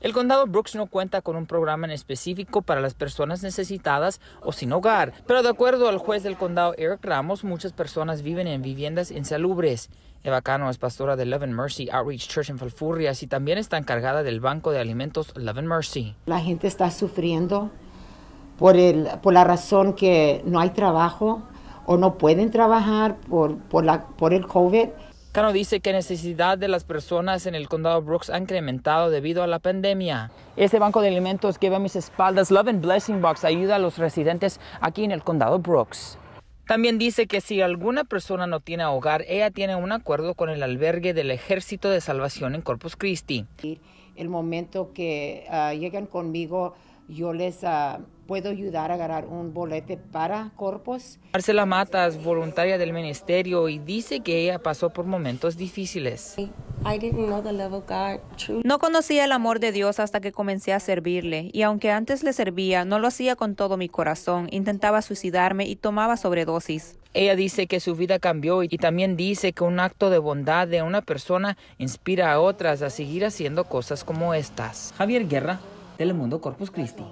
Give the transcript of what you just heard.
El condado Brooks no cuenta con un programa en específico para las personas necesitadas o sin hogar, pero de acuerdo al juez del condado Eric Ramos, muchas personas viven en viviendas insalubres. Eva Cano es pastora de Love and Mercy Outreach Church en Falfurrias y también está encargada del banco de alimentos Love and Mercy. La gente está sufriendo por, el, por la razón que no hay trabajo o no pueden trabajar por, por el COVID Cano dice que la necesidad de las personas en el condado Brooks ha incrementado debido a la pandemia. Este banco de alimentos que ve a mis espaldas, Love and Blessing Box, ayuda a los residentes aquí en el condado Brooks. También dice que si alguna persona no tiene hogar, ella tiene un acuerdo con el albergue del Ejército de Salvación en Corpus Christi. El momento que ah, llegan conmigo, yo les... Ah, puedo ayudar a ganar un bolete para Corpus. Marcela Matas, voluntaria del ministerio, y dice que ella pasó por momentos difíciles. No conocía el amor de Dios hasta que comencé a servirle, y aunque antes le servía, no lo hacía con todo mi corazón, intentaba suicidarme y tomaba sobredosis. Ella dice que su vida cambió y también dice que un acto de bondad de una persona inspira a otras a seguir haciendo cosas como estas. Javier Guerra, Telemundo Corpus Christi.